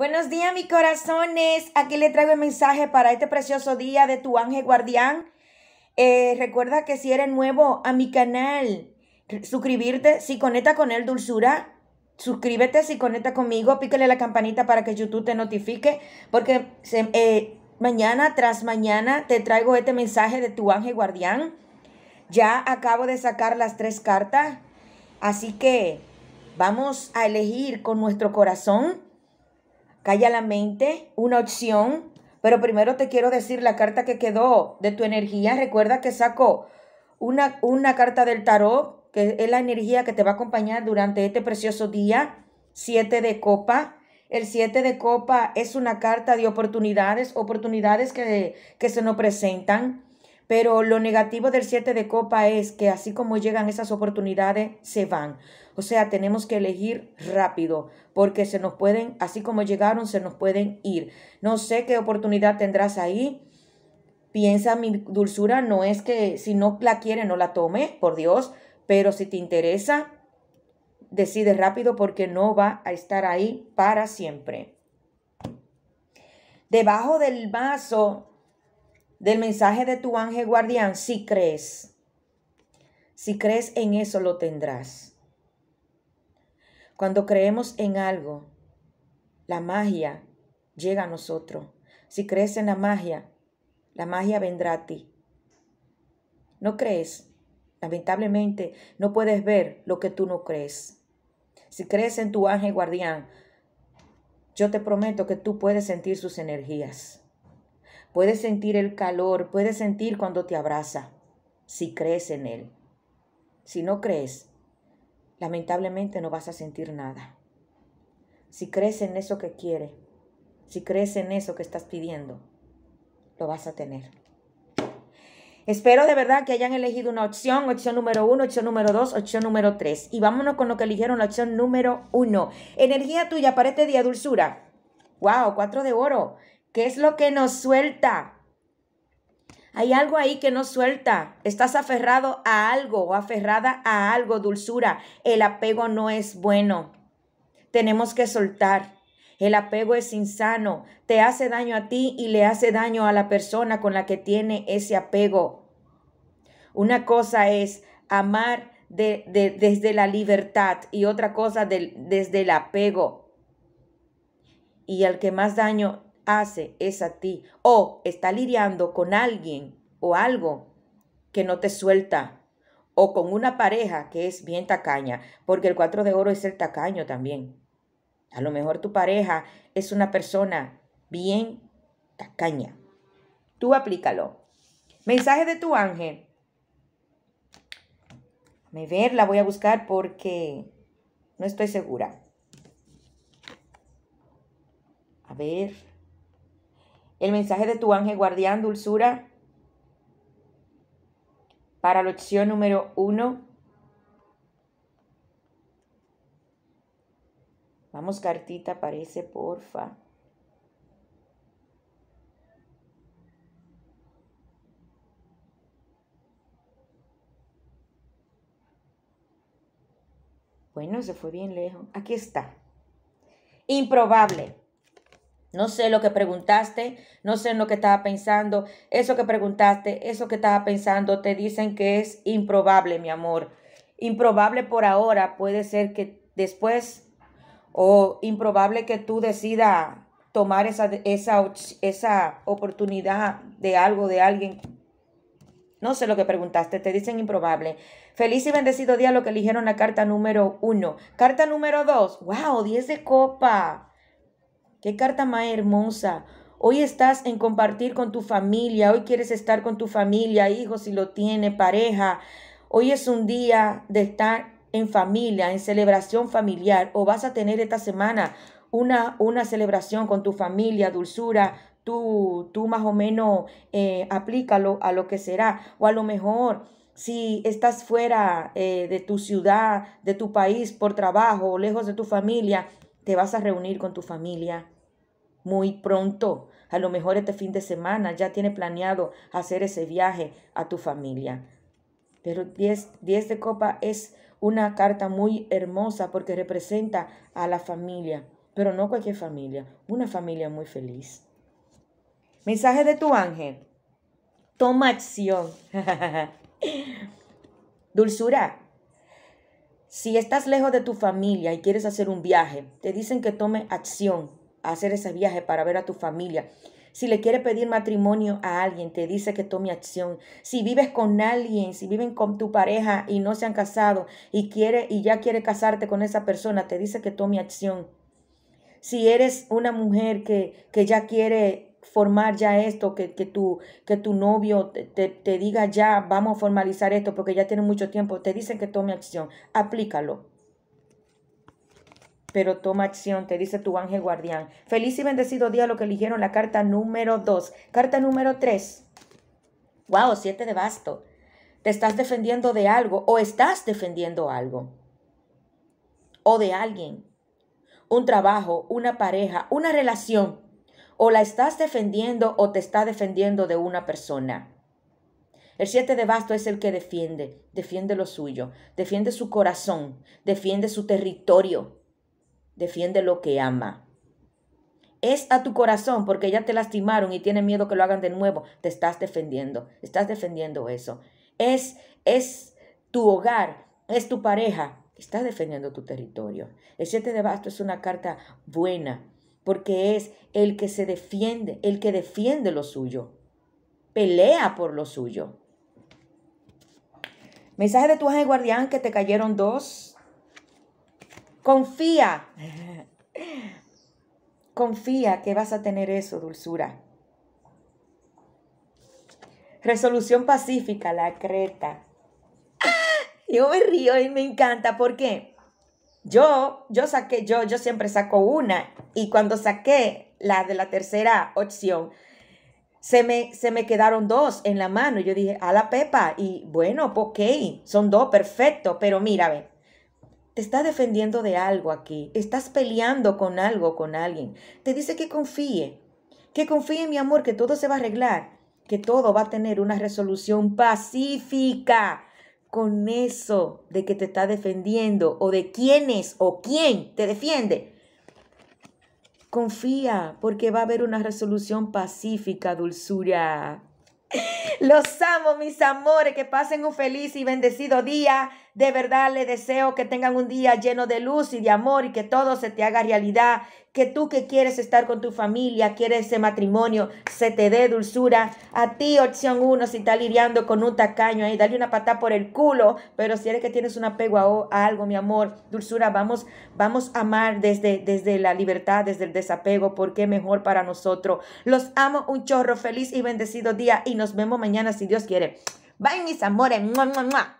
Buenos días, mis corazones. Aquí le traigo el mensaje para este precioso día de tu ángel guardián. Eh, recuerda que si eres nuevo a mi canal, suscribirte. Si conecta con él, dulzura, suscríbete. Si conecta conmigo, pícale la campanita para que YouTube te notifique. Porque eh, mañana tras mañana te traigo este mensaje de tu ángel guardián. Ya acabo de sacar las tres cartas. Así que vamos a elegir con nuestro corazón Calla la mente, una opción. Pero primero te quiero decir la carta que quedó de tu energía. Recuerda que saco una, una carta del tarot, que es la energía que te va a acompañar durante este precioso día. Siete de copa. El siete de copa es una carta de oportunidades, oportunidades que, que se nos presentan pero lo negativo del 7 de copa es que así como llegan esas oportunidades, se van. O sea, tenemos que elegir rápido porque se nos pueden, así como llegaron, se nos pueden ir. No sé qué oportunidad tendrás ahí. Piensa mi dulzura, no es que si no la quiere no la tome, por Dios, pero si te interesa, decide rápido porque no va a estar ahí para siempre. Debajo del vaso del mensaje de tu ángel guardián, si crees. Si crees en eso, lo tendrás. Cuando creemos en algo, la magia llega a nosotros. Si crees en la magia, la magia vendrá a ti. No crees. Lamentablemente, no puedes ver lo que tú no crees. Si crees en tu ángel guardián, yo te prometo que tú puedes sentir sus energías puedes sentir el calor, puedes sentir cuando te abraza, si crees en Él. Si no crees, lamentablemente no vas a sentir nada. Si crees en eso que quiere, si crees en eso que estás pidiendo, lo vas a tener. Espero de verdad que hayan elegido una opción, opción número uno, opción número dos, opción número tres. Y vámonos con lo que eligieron, la opción número uno. Energía tuya para este día, dulzura. ¡Wow! Cuatro de oro. ¿Qué es lo que nos suelta? Hay algo ahí que nos suelta. Estás aferrado a algo o aferrada a algo, dulzura. El apego no es bueno. Tenemos que soltar. El apego es insano. Te hace daño a ti y le hace daño a la persona con la que tiene ese apego. Una cosa es amar desde la libertad y otra cosa desde el apego. Y al que más daño hace es a ti o está lidiando con alguien o algo que no te suelta o con una pareja que es bien tacaña, porque el cuatro de oro es el tacaño también. A lo mejor tu pareja es una persona bien tacaña. Tú aplícalo. Mensaje de tu ángel. Me ver, la voy a buscar porque no estoy segura. A ver. El mensaje de tu ángel guardián, dulzura, para la opción número uno. Vamos, cartita, parece, porfa. Bueno, se fue bien lejos. Aquí está. Improbable. No sé lo que preguntaste, no sé en lo que estaba pensando, eso que preguntaste, eso que estaba pensando, te dicen que es improbable, mi amor. Improbable por ahora, puede ser que después, o improbable que tú decidas tomar esa, esa, esa oportunidad de algo, de alguien. No sé lo que preguntaste, te dicen improbable. Feliz y bendecido día lo que eligieron la carta número uno. Carta número dos, wow, 10 de copa. Qué carta más hermosa. Hoy estás en compartir con tu familia, hoy quieres estar con tu familia, hijos si lo tiene, pareja. Hoy es un día de estar en familia, en celebración familiar, o vas a tener esta semana una, una celebración con tu familia, dulzura, tú, tú más o menos eh, aplícalo a lo que será, o a lo mejor si estás fuera eh, de tu ciudad, de tu país por trabajo, o lejos de tu familia, te vas a reunir con tu familia muy pronto. A lo mejor este fin de semana ya tiene planeado hacer ese viaje a tu familia. Pero 10, de copa es una carta muy hermosa porque representa a la familia, pero no cualquier familia, una familia muy feliz. Mensaje de tu ángel. Toma acción. Dulzura, si estás lejos de tu familia y quieres hacer un viaje, te dicen que tome acción hacer ese viaje para ver a tu familia. Si le quieres pedir matrimonio a alguien, te dice que tome acción. Si vives con alguien, si viven con tu pareja y no se han casado y quiere y ya quiere casarte con esa persona, te dice que tome acción. Si eres una mujer que, que ya quiere formar ya esto, que, que, tu, que tu novio te, diga ya, vamos a formalizar esto porque ya tiene mucho tiempo, te dicen que tome acción, aplícalo. Pero toma acción, te dice tu ángel guardián. Feliz y bendecido día lo que eligieron la carta número 2. Carta número 3. Wow, 7 de basto. Te estás defendiendo de algo o estás defendiendo algo. O de alguien. Un trabajo, una pareja, una relación o la estás defendiendo o te está defendiendo de una persona. El siete de basto es el que defiende, defiende lo suyo, defiende su corazón, defiende su territorio, defiende lo que ama. Es a tu corazón porque ya te lastimaron y tiene miedo que lo hagan de nuevo. Te estás defendiendo, estás defendiendo eso. Es, es tu hogar, es tu pareja, estás defendiendo tu territorio. El 7 de basto es una carta buena porque es el que se defiende, el que defiende lo suyo, pelea por lo suyo. Mensaje de tu ángel guardián que te cayeron dos. Confía. Confía que vas a tener eso, dulzura. Resolución pacífica, la creta. Yo me río y me encanta. ¿Por qué? Yo, yo saqué, yo, yo siempre saco una y cuando saqué la de la tercera opción, se me, se me quedaron dos en la mano. Yo dije, a la Pepa, y bueno, ok, son dos, perfecto, pero mira, ve, te está defendiendo de algo aquí, estás peleando con algo, con alguien. Te dice que confíe, que confíe, mi amor, que todo se va a arreglar, que todo va a tener una resolución pacífica con eso de que te está defendiendo o de quién es o quién te defiende. Confía porque va a haber una resolución pacífica, dulzura. Los amo, mis amores, que pasen un feliz y bendecido día. De verdad, les deseo que tengan un día lleno de luz y de amor y que todo se te haga realidad, que tú que quieres estar con tu familia, quieres ese matrimonio, se te dé dulzura. A ti, opción uno, si está lidiando con un tacaño ahí, dale una patada por el culo, pero si eres que tienes un apego a, algo, mi amor, dulzura, vamos, vamos a amar desde, desde la libertad, desde el desapego, porque mejor para nosotros. Los amo un chorro, feliz y bendecido día y nos vemos mañana si Dios quiere. Bye, mis amores. ¡Mua,